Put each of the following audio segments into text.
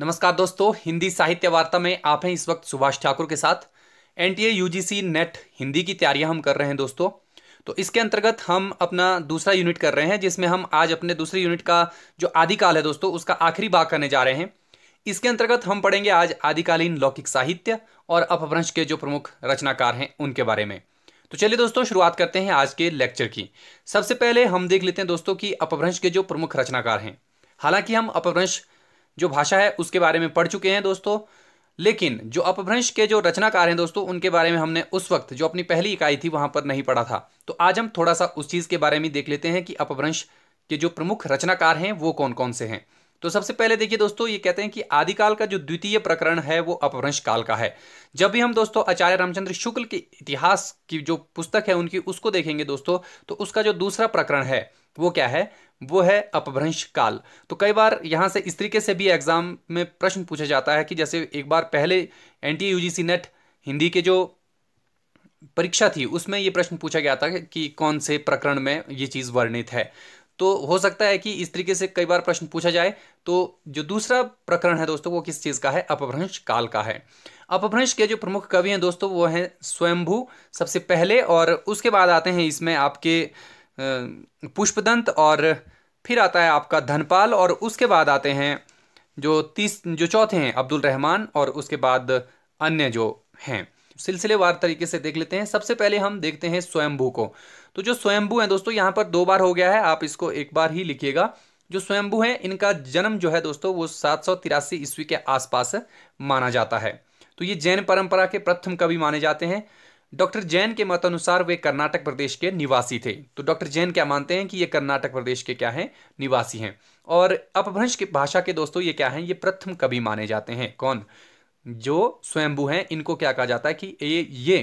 नमस्कार दोस्तों हिंदी साहित्य वार्ता में आप हैं इस वक्त सुभाष ठाकुर के साथ N T UGC NET Hindi की तैयारियां हम कर रहे हैं दोस्तों तो इसके अंतर्गत हम अपना दूसरा यूनिट कर रहे हैं जिसमें हम आज अपने दूसरे यूनिट का जो आदिकाल है दोस्तों उसका आखिरी भाग करने जा रहे हैं इसके अंतर्गत हम पढ़ेंगे आज आदिकालीन लौकिक साहित्य और अपभ्रंश के जो प्रमुख रचनाकार हैं उनके बारे में तो चलिए दोस्तों शुरुआत करते हैं आज के लेक्चर की सबसे पहले हम देख लेते हैं दोस्तों कि अपभ्रंश के जो प्रमुख रचनाकार हैं हालांकि हम अपभ्रंश जो भाषा है उसके बारे में पढ़ चुके हैं दोस्तों लेकिन जो अपभ्रंश के जो रचनाकार हैं दोस्तों उनके बारे में हमने उस वक्त जो अपनी पहली इकाई थी वहां पर नहीं पढ़ा था तो आज हम थोड़ा सा उस चीज़ के बारे में देख लेते हैं कि अपभ्रंश के जो प्रमुख रचनाकार हैं वो कौन कौन से हैं तो सबसे पहले देखिए दोस्तों ये कहते हैं कि आदिकाल का जो द्वितीय प्रकरण है वो अपभ्रंश काल का है जब भी हम दोस्तों आचार्य रामचंद्र शुक्ल के इतिहास की जो पुस्तक है उनकी उसको देखेंगे दोस्तों तो उसका जो दूसरा प्रकरण है वो क्या है वो है अपभ्रंश काल तो कई बार यहाँ से इस तरीके से भी एग्ज़ाम में प्रश्न पूछा जाता है कि जैसे एक बार पहले एन टी नेट हिंदी के जो परीक्षा थी उसमें ये प्रश्न पूछा गया था कि कौन से प्रकरण में ये चीज़ वर्णित है तो हो सकता है कि इस तरीके से कई बार प्रश्न पूछा जाए तो जो दूसरा प्रकरण है दोस्तों वो किस चीज़ का है अपभ्रंश काल का है अपभ्रंश के जो प्रमुख कवि हैं दोस्तों वो हैं स्वयंभू सबसे पहले और उसके बाद आते हैं इसमें आपके पुष्पदंत और फिर आता है आपका धनपाल और उसके बाद आते हैं जो तीस जो चौथे हैं अब्दुल रहमान और उसके बाद अन्य जो हैं सिलसिलेवार तरीके से देख लेते हैं सबसे पहले हम देखते हैं स्वयंभू को तो जो स्वयंभू हैं दोस्तों यहाँ पर दो बार हो गया है आप इसको एक बार ही लिखिएगा जो स्वयंभू हैं इनका जन्म जो है दोस्तों वो सात सौ तिरासी ईस्वी के आसपास माना जाता है तो ये जैन परंपरा के प्रथम कवि माने जाते हैं डॉक्टर जैन के मतानुसार वे कर्नाटक प्रदेश के निवासी थे तो डॉक्टर जैन क्या मानते हैं कि ये कर्नाटक प्रदेश के क्या हैं निवासी हैं और अपभ्रंश की भाषा के दोस्तों ये क्या हैं ये प्रथम कवि माने जाते हैं कौन जो स्वयंभू हैं इनको क्या कहा जाता है कि ये ये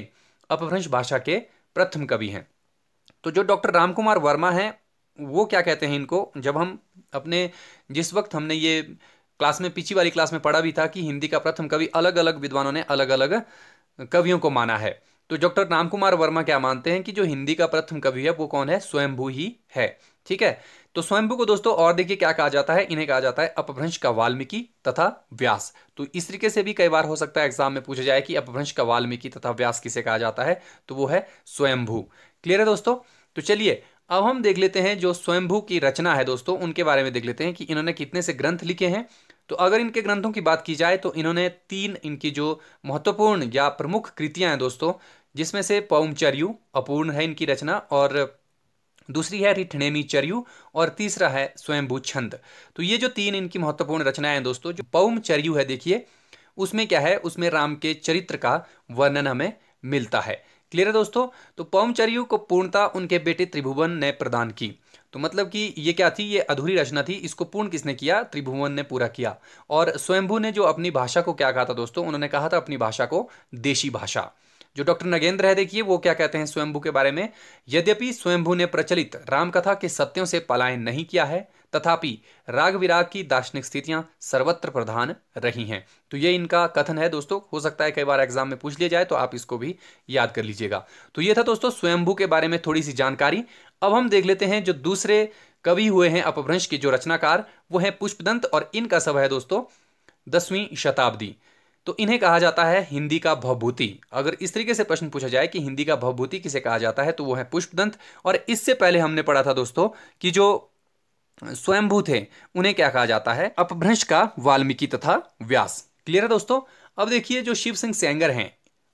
अपभ्रंश भाषा के प्रथम कवि हैं तो जो डॉक्टर राम कुमार वर्मा हैं वो क्या कहते हैं इनको जब हम अपने जिस वक्त हमने ये क्लास में पीछे वाली क्लास में पढ़ा भी था कि हिंदी का प्रथम कवि अलग अलग विद्वानों ने अलग अलग कवियों को माना है तो डॉक्टर राम कुमार वर्मा क्या मानते हैं कि जो हिंदी का प्रथम कवि है वो कौन है स्वयंभू ही है ठीक है तो स्वयंभू को दोस्तों और देखिए क्या कहा जाता है इन्हें कहा जाता है अपभ्रंश का वाल्मीकि तथा व्यास तो इस तरीके से भी कई बार हो सकता है एग्जाम में पूछा जाए कि अपभ्रंश का वाल्मीकि तथा व्यास किसे कहा जाता है तो वो है स्वयंभू क्लियर है दोस्तों तो चलिए अब हम देख लेते हैं जो स्वयंभू की रचना है दोस्तों उनके बारे में देख लेते हैं कि इन्होंने कितने से ग्रंथ लिखे हैं तो अगर इनके ग्रंथों की बात की जाए तो इन्होंने तीन इनकी जो महत्वपूर्ण या प्रमुख कृतियां हैं दोस्तों जिसमें से पौमचर्यु अपूर्ण है इनकी रचना और दूसरी है रिठनेमी चर्यु और तीसरा है स्वयंभू छंद तो ये जो तीन इनकी महत्वपूर्ण रचनाएं हैं दोस्तों जो पौम है देखिए उसमें क्या है उसमें राम के चरित्र का वर्णन हमें मिलता है क्लियर है दोस्तों तो पौमचर्यु को पूर्णता उनके बेटे त्रिभुवन ने प्रदान की तो मतलब कि ये क्या थी ये अधूरी रचना थी इसको पूर्ण किसने किया त्रिभुवन ने पूरा किया और स्वयंभू ने जो अपनी भाषा को क्या कहा था दोस्तों उन्होंने कहा था अपनी भाषा को देशी भाषा जो डॉक्टर नगेंद्र है देखिए वो क्या कहते हैं स्वयंभू के बारे में यद्यपि स्वयंभू ने प्रचलित रामकथा के सत्यों से पलायन नहीं किया है तथापि राग विराग की दार्शनिक स्थितियां सर्वत्र प्रधान रही हैं तो ये इनका कथन है दोस्तों हो सकता है कई बार एग्जाम में पूछ लिया जाए तो आप इसको भी याद कर लीजिएगा तो ये था दोस्तों स्वयंभू के बारे में थोड़ी सी जानकारी अब हम देख लेते हैं जो दूसरे कवि हुए हैं अपभ्रंश के जो रचनाकार वो है पुष्पदंत और इनका सब है दोस्तों दसवीं शताब्दी तो इन्हें कहा जाता है हिंदी का भवभूति अगर इस तरीके से प्रश्न पूछा जाए कि हिंदी का भवभूति किसे कहा जाता है तो वो है पुष्पदंत और इससे पहले हमने पढ़ा था दोस्तों कि जो स्वयंभू थे उन्हें क्या कहा जाता है अपभ्रंश का वाल्मीकि तथा व्यास क्लियर है दोस्तों अब देखिए जो शिव सिंह सेंगर हैं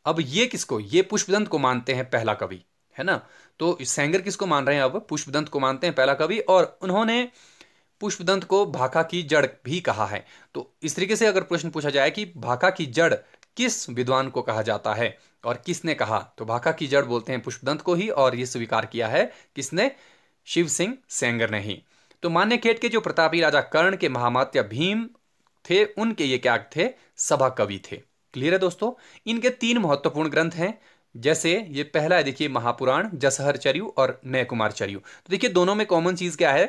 अब ये किसको ये पुष्पदंत को मानते हैं पहला कवि है ना तो सेंगर किसको मान रहे हैं अब पुष्पदंत को मानते हैं पहला कवि और उन्होंने पुष्पदंत को भाखा की जड़ भी कहा है तो इस तरीके से अगर प्रश्न पूछा जाए कि भाखा की जड़ किस विद्वान को कहा जाता है और किसने कहा तो भाखा की जड़ बोलते हैं पुष्पदंत को ही और ये स्वीकार किया है किसने शिव सिंह सेंगर ने ही तो मान्य के जो प्रतापी राजा कर्ण के महामात्य भीम थे उनके ये क्या थे सभा कवि थे क्लियर है दोस्तों इनके तीन महत्वपूर्ण ग्रंथ हैं जैसे ये पहला है देखिए महापुराण जसहर चरयू और नय कुमार तो देखिए दोनों में कॉमन चीज क्या है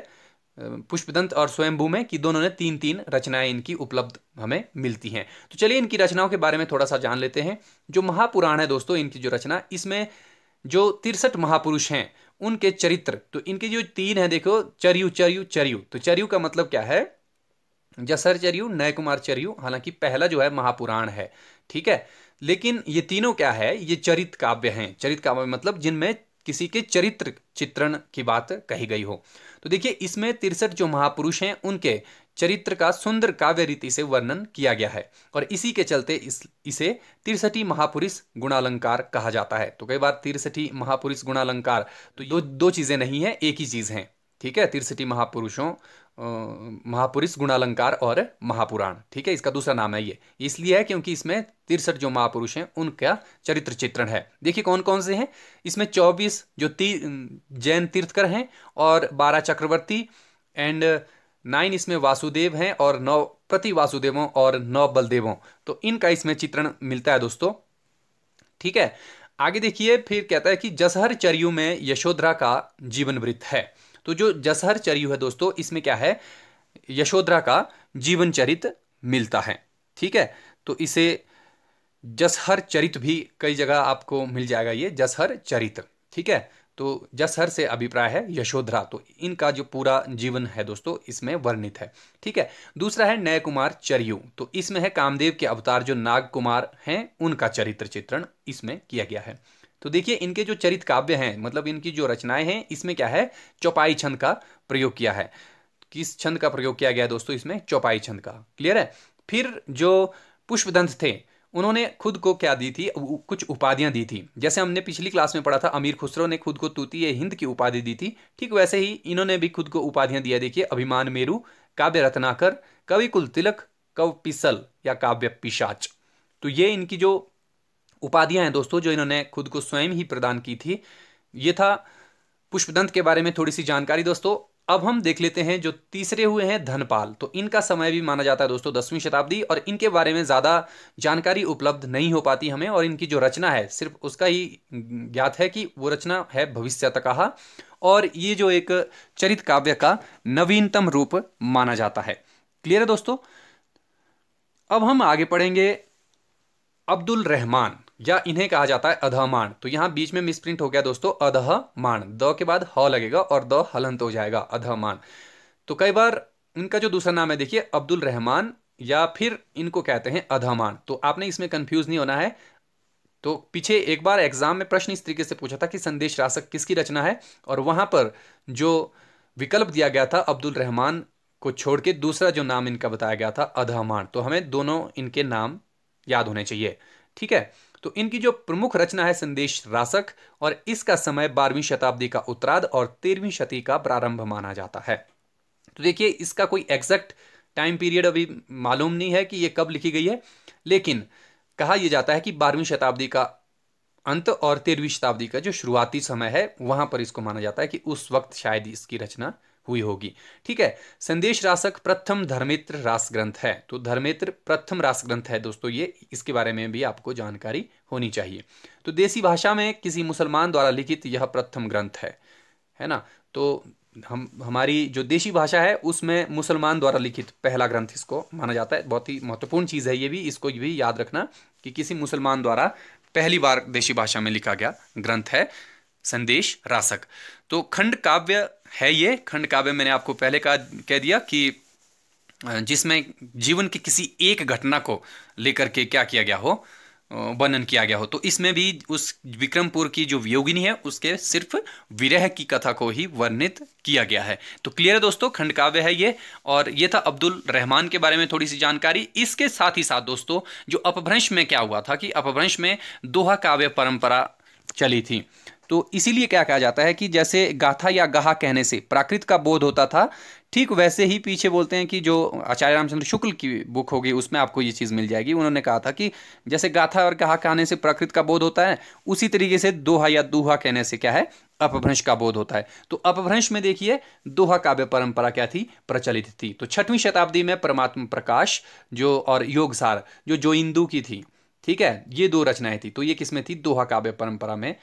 पुष्पदंत और स्वयंभू में कि दोनों ने तीन तीन रचनाएं इनकी उपलब्ध हमें मिलती हैं तो चलिए इनकी रचनाओं के बारे में थोड़ा सा जान लेते हैं जो महापुराण है दोस्तों इनकी जो रचना इसमें जो तिरसठ महापुरुष हैं उनके चरित्र तो इनके जो तीन हैं देखो चरयु चरयु चरयु तो चरयु का मतलब क्या है जसर चरयु नय कुमार चरयु हालांकि पहला जो है महापुराण है ठीक है लेकिन ये तीनों क्या है ये चरित काव्य हैं चरित काव्य मतलब जिनमें किसी के चरित्र चित्रण की बात कही गई हो तो देखिए इसमें तिरसठ जो महापुरुष हैं उनके चरित्र का सुंदर काव्य रीति से वर्णन किया गया है और इसी के चलते इस इसे तिरसठी महापुरुष गुणालंकार कहा जाता है तो कई बार तिरसठी महापुरुष गुणालंकार तो दो दो चीज़ें नहीं है एक ही चीज़ है ठीक है तिरसठी महापुरुषों महापुरुष गुणालंकार और महापुराण ठीक है इसका दूसरा नाम है ये इसलिए है क्योंकि इसमें तिरसठ जो महापुरुष हैं उनका चरित्र चित्रण है देखिए कौन कौन से हैं इसमें चौबीस जो ती जैन तीर्थकर हैं और बारह चक्रवर्ती एंड नाइन इसमें वासुदेव हैं और नौ प्रति वासुदेवों और नौ बलदेवों तो इनका इसमें चित्रण मिलता है दोस्तों ठीक है आगे देखिए फिर कहता है कि जसहर चरयू में यशोधरा का जीवन वृत्त है तो जो जसहर चरयू है दोस्तों इसमें क्या है यशोधरा का जीवन चरित मिलता है ठीक है तो इसे जसहर चरित भी कई जगह आपको मिल जाएगा ये जसहर चरित ठीक है तो जसहर से अभिप्राय है यशोधरा तो इनका जो पूरा जीवन है दोस्तों इसमें वर्णित है ठीक है दूसरा है नय कुमार चरयू तो इसमें है कामदेव के अवतार जो नाग कुमार हैं उनका चरित्र चित्रण इसमें किया गया है तो देखिए इनके जो चरित काव्य हैं मतलब इनकी जो रचनाएं हैं इसमें क्या है चौपाई छंद का प्रयोग किया है किस छंद का प्रयोग किया गया दोस्तों इसमें चौपाई छंद का क्लियर है फिर जो पुष्पदंत थे उन्होंने खुद को क्या दी थी कुछ उपाधियां दी थी जैसे हमने पिछली क्लास में पढ़ा था अमीर खुसरो ने खुद को तूती हिंद की उपाधि दी थी ठीक वैसे ही इन्होंने भी खुद को उपाधियां दिया देखिए अभिमान मेरू काव्य रत्नाकर कवि कुल तिलक कव पिसल या काव्य पिशाच तो ये इनकी जो उपाधियां हैं दोस्तों जो इन्होंने खुद को स्वयं ही प्रदान की थी ये था पुष्पदंत के बारे में थोड़ी सी जानकारी दोस्तों अब हम देख लेते हैं जो तीसरे हुए हैं धनपाल तो इनका समय भी माना जाता है दोस्तों दसवीं शताब्दी और इनके बारे में ज़्यादा जानकारी उपलब्ध नहीं हो पाती हमें और इनकी जो रचना है सिर्फ उसका ही ज्ञात है कि वो रचना है भविष्य कहा और ये जो एक चरित काव्य का नवीनतम रूप माना जाता है क्लियर है दोस्तों अब हम आगे पढ़ेंगे अब्दुल रहमान या इन्हें कहा जाता है अधमान तो यहाँ बीच में मिसप्रिंट हो गया दोस्तों अधमान द के बाद ह लगेगा और द हलंत हो जाएगा अधमान तो कई बार इनका जो दूसरा नाम है देखिए अब्दुल रहमान या फिर इनको कहते हैं अधमान तो आपने इसमें कंफ्यूज नहीं होना है तो पीछे एक बार एग्जाम में प्रश्न इस तरीके से पूछा था कि संदेश राशक किसकी रचना है और वहां पर जो विकल्प दिया गया था अब्दुल रहमान को छोड़ के दूसरा जो नाम इनका बताया गया था अधमान तो हमें दोनों इनके नाम याद होने चाहिए ठीक है तो इनकी जो प्रमुख रचना है संदेश रासक और इसका समय बारहवीं शताब्दी का उत्तराध और तेरहवीं शती का प्रारंभ माना जाता है तो देखिए इसका कोई एग्जैक्ट टाइम पीरियड अभी मालूम नहीं है कि ये कब लिखी गई है लेकिन कहा यह जाता है कि बारहवीं शताब्दी का अंत और तेरहवीं शताब्दी का जो शुरुआती समय है वहां पर इसको माना जाता है कि उस वक्त शायद इसकी रचना हुई होगी ठीक है संदेश रासक प्रथम धर्मित्र रास ग्रंथ है तो धर्मित्र प्रथम रास ग्रंथ है दोस्तों ये इसके बारे में भी आपको जानकारी होनी चाहिए तो देसी भाषा में किसी मुसलमान द्वारा लिखित यह प्रथम ग्रंथ है है ना तो हम हमारी जो देशी भाषा है उसमें मुसलमान द्वारा लिखित पहला ग्रंथ इसको माना जाता है बहुत ही महत्वपूर्ण चीज़ है ये भी इसको भी याद रखना कि किसी मुसलमान द्वारा पहली बार देशी भाषा में लिखा गया ग्रंथ है संदेश रासक तो खंड काव्य है ये खंड काव्य मैंने आपको पहले कहा कह दिया कि जिसमें जीवन की किसी एक घटना को लेकर के क्या किया गया हो वर्णन किया गया हो तो इसमें भी उस विक्रमपुर की जो वियोगिनी है उसके सिर्फ विरह की कथा को ही वर्णित किया गया है तो क्लियर है दोस्तों खंड काव्य है ये और ये था अब्दुल रहमान के बारे में थोड़ी सी जानकारी इसके साथ ही साथ दोस्तों जो अपभ्रंश में क्या हुआ था कि अपभ्रंश में दोहा काव्य परंपरा चली थी तो इसीलिए क्या कहा जाता है कि जैसे गाथा या गहा कहने से प्राकृत का बोध होता था ठीक वैसे ही पीछे बोलते हैं कि जो आचार्य रामचंद्र शुक्ल की बुक होगी उसमें आपको ये चीज़ मिल जाएगी उन्होंने कहा था कि जैसे गाथा और गहा कहने से प्राकृत का बोध होता है उसी तरीके से दोहा या दोहा कहने से क्या है अपभ्रंश का बोध होता है तो अपभ्रंश में देखिए दोहा काव्य परंपरा क्या थी प्रचलित थी तो छठवीं शताब्दी में परमात्मा प्रकाश जो और योगसार जो जो इंदू की थी ठीक है ये दो रचनाएं थी तो ये किसमें थी दोहा काव्य परंपरा में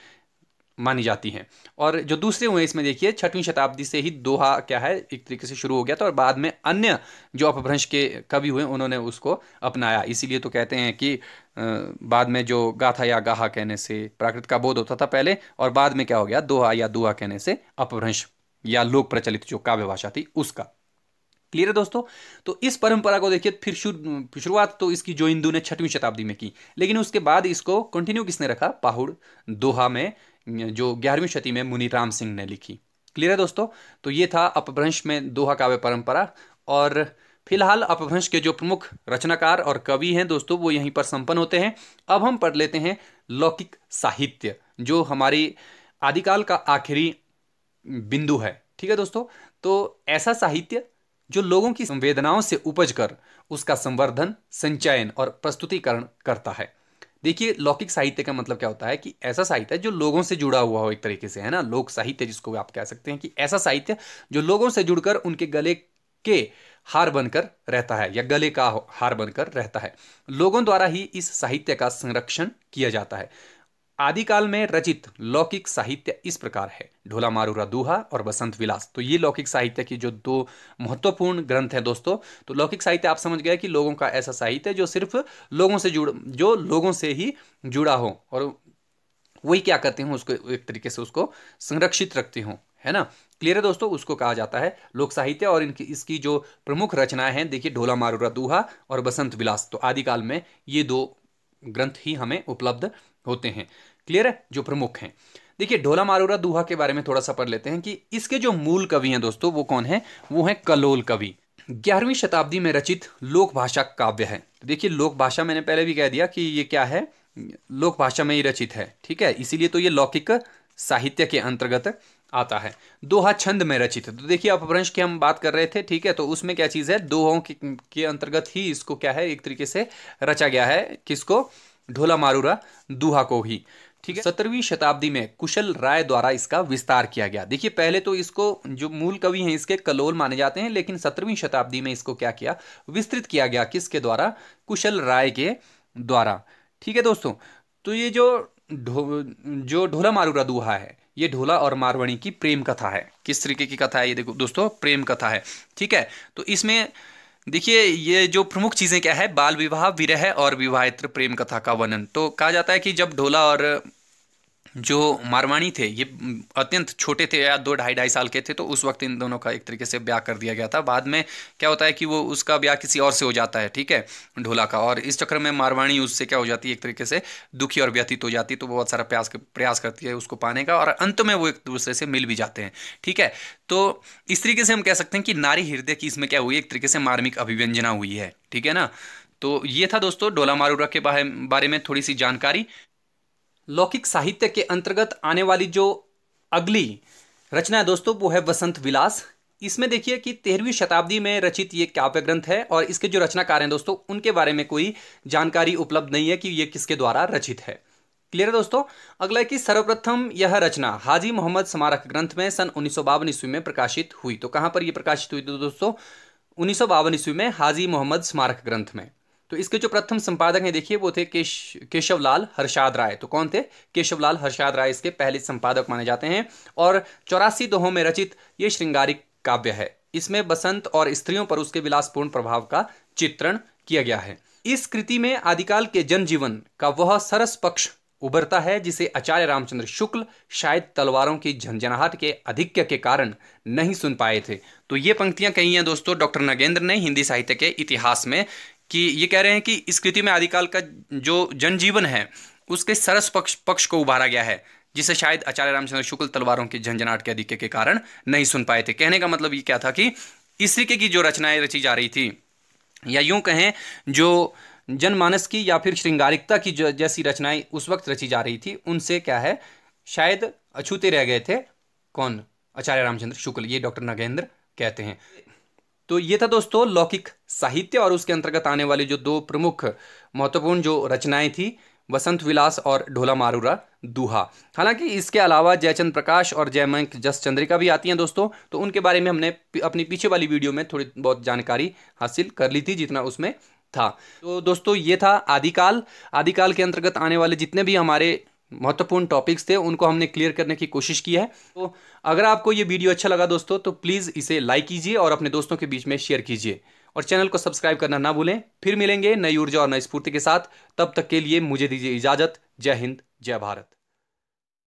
मानी जाती हैं और जो दूसरे हुए इसमें देखिए छठवीं शताब्दी से ही दोहा क्या है एक तरीके से शुरू हो गया था और बाद में अन्य जो अपभ्रंश के कवि हुए उन्होंने उसको अपनाया इसीलिए तो कहते हैं कि बाद में जो गाथा या गाहा कहने से प्राकृत का बोध होता था पहले और बाद में क्या हो गया दोहा या दुहा कहने से अपभ्रंश या लोक प्रचलित जो काव्य भाषा थी उसका क्लियर है दोस्तों तो इस परंपरा को देखिए फिर शुरू शुरुआत तो इसकी जो इंदू ने छठवीं शताब्दी में की लेकिन उसके बाद इसको कंटिन्यू किसने रखा पाहुड़ दोहा में जो ग्यारहवीं शती में मुनीराम सिंह ने लिखी क्लियर है दोस्तों तो ये था अपभ्रंश में दोहा काव्य परंपरा और फिलहाल अपभ्रंश के जो प्रमुख रचनाकार और कवि हैं दोस्तों वो यहीं पर संपन्न होते हैं अब हम पढ़ लेते हैं लौकिक साहित्य जो हमारी आदिकाल का आखिरी बिंदु है ठीक है दोस्तों तो ऐसा साहित्य जो लोगों की संवेदनाओं से उपज कर उसका संवर्धन संचयन और प्रस्तुतिकरण करता है देखिए लौकिक साहित्य का मतलब क्या होता है कि ऐसा साहित्य जो लोगों से जुड़ा हुआ हो एक तरीके से है ना लोक साहित्य जिसको आप कह सकते हैं कि ऐसा साहित्य जो लोगों से जुड़कर उनके गले के हार बनकर रहता है या गले का हार बनकर रहता है लोगों द्वारा ही इस साहित्य का संरक्षण किया जाता है आदिकाल में रचित लौकिक साहित्य इस प्रकार है ढोला मारूरा दूहा और बसंत विलास तो ये लौकिक साहित्य की जो दो महत्वपूर्ण ग्रंथ हैं दोस्तों तो लौकिक साहित्य आप समझ गए कि लोगों का ऐसा साहित्य जो सिर्फ लोगों से जुड़ जो लोगों से ही जुड़ा हो और वही क्या करते हैं उसको एक तरीके से उसको संरक्षित रखते हों है ना क्लियर है दोस्तों उसको कहा जाता है लोक साहित्य और इनकी इसकी जो प्रमुख रचनाएं हैं देखिए ढोला मारूरा दूहा और बसंत विलास तो आदिकाल में ये दो ग्रंथ ही हमें उपलब्ध होते हैं क्लियर है जो प्रमुख हैं देखिए ढोला मारूरा दुहा के बारे में थोड़ा सा पढ़ लेते हैं कि इसके जो मूल कवि हैं दोस्तों वो कौन है वो है कलोल कवि ग्यारहवीं शताब्दी में रचित लोक भाषा काव्य है तो देखिए लोक भाषा मैंने पहले भी कह दिया कि ये क्या है लोक भाषा में ही रचित है ठीक है इसीलिए तो ये लौकिक साहित्य के अंतर्गत आता है दोहा छंद में रचित है तो देखिए अपभ्रंश की हम बात कर रहे थे ठीक है तो उसमें क्या चीज़ है दोहों के, के अंतर्गत ही इसको क्या है एक तरीके से रचा गया है किसको ढोला मारूरा दूहा को ही ठीक है सत्रहवीं शताब्दी में कुशल राय द्वारा इसका विस्तार किया गया देखिए पहले तो इसको जो मूल कवि हैं इसके कलोल माने जाते हैं लेकिन सत्रहवीं शताब्दी में इसको क्या किया विस्तृत किया गया किसके द्वारा कुशल राय के द्वारा ठीक है दोस्तों तो ये जो ढो जो ढोला मारूरा दुहा है ये ढोला और मारवाणी की प्रेम कथा है किस तरीके की कथा है ये देखो दोस्तों प्रेम कथा है ठीक है तो इसमें देखिए ये जो प्रमुख चीज़ें क्या है बाल विवाह विरह और विवाहित प्रेम कथा का वर्णन तो कहा जाता है कि जब ढोला और जो मारवाणी थे ये अत्यंत छोटे थे या दो ढाई ढाई साल के थे तो उस वक्त इन दोनों का एक तरीके से ब्याह कर दिया गया था बाद में क्या होता है कि वो उसका ब्याह किसी और से हो जाता है ठीक है ढोला का और इस चक्र में मारवाणी उससे क्या हो जाती है एक तरीके से दुखी और व्यतीत हो जाती है तो बहुत सारा प्रयास प्रयास करती है उसको पाने का और अंत में वो एक दूसरे से मिल भी जाते हैं ठीक है तो इस तरीके से हम कह सकते हैं कि नारी हृदय की इसमें क्या हुई एक तरीके से मार्मिक अभिव्यंजना हुई है ठीक है ना तो ये था दोस्तों डोला मारूरा के बारे में थोड़ी सी जानकारी लौकिक साहित्य के अंतर्गत आने वाली जो अगली रचना है दोस्तों वो है वसंत विलास इसमें देखिए कि तेरहवीं शताब्दी में रचित ये काव्य ग्रंथ है और इसके जो रचनाकार हैं दोस्तों उनके बारे में कोई जानकारी उपलब्ध नहीं है कि ये किसके द्वारा रचित है क्लियर है दोस्तों अगला है कि सर्वप्रथम यह रचना हाजी मोहम्मद स्मारक ग्रंथ में सन उन्नीस ईस्वी में प्रकाशित हुई तो कहाँ पर यह प्रकाशित हुई तो दोस्तों उन्नीस ईस्वी में हाजी मोहम्मद स्मारक ग्रंथ में तो इसके जो प्रथम संपादक हैं देखिए वो थे केश केशव लाल हर्षाद राय तो कौन थे केशव लाल हर्षाद राय इसके पहले संपादक माने जाते हैं और चौरासी दोहों में रचित ये श्रृंगारिक काव्य है इसमें बसंत और स्त्रियों पर उसके विलासपूर्ण प्रभाव का चित्रण किया गया है इस कृति में आदिकाल के जनजीवन का वह सरस पक्ष उभरता है जिसे आचार्य रामचंद्र शुक्ल शायद तलवारों की झंझनाहट के अधिक्य के कारण नहीं सुन पाए थे तो ये पंक्तियां कही हैं दोस्तों डॉक्टर नगेंद्र ने हिंदी साहित्य के इतिहास में कि ये कह रहे हैं कि इस कृति में आदिकाल का जो जनजीवन है उसके सरस पक्ष पक्ष को उभारा गया है जिसे शायद आचार्य रामचंद्र शुक्ल तलवारों के झंझनाट के अधिक्य के कारण नहीं सुन पाए थे कहने का मतलब ये क्या था कि इस तरीके की जो रचनाएं रची जा रही थी या यूं कहें जो जनमानस की या फिर श्रृंगारिकता की जैसी रचनाएं उस वक्त रची जा रही थी उनसे क्या है शायद अछूते रह गए थे कौन आचार्य रामचंद्र शुक्ल ये डॉक्टर नागेंद्र कहते हैं तो ये था दोस्तों लौकिक साहित्य और उसके अंतर्गत आने वाली जो दो प्रमुख महत्वपूर्ण जो रचनाएं थी वसंत विलास और ढोला मारूरा दूहा हालांकि इसके अलावा जयचंद प्रकाश और जयमंक जस चंद्रिका भी आती हैं दोस्तों तो उनके बारे में हमने अपनी पीछे वाली वीडियो में थोड़ी बहुत जानकारी हासिल कर ली थी जितना उसमें था तो दोस्तों ये था आदिकाल आदिकाल के अंतर्गत आने वाले जितने भी हमारे महत्वपूर्ण टॉपिक्स थे उनको हमने क्लियर करने की कोशिश की है तो अगर आपको ये वीडियो अच्छा लगा दोस्तों तो प्लीज़ इसे लाइक कीजिए और अपने दोस्तों के बीच में शेयर कीजिए और चैनल को सब्सक्राइब करना ना भूलें फिर मिलेंगे नई ऊर्जा और नई स्फूर्ति के साथ तब तक के लिए मुझे दीजिए इजाजत जय हिंद जय भारत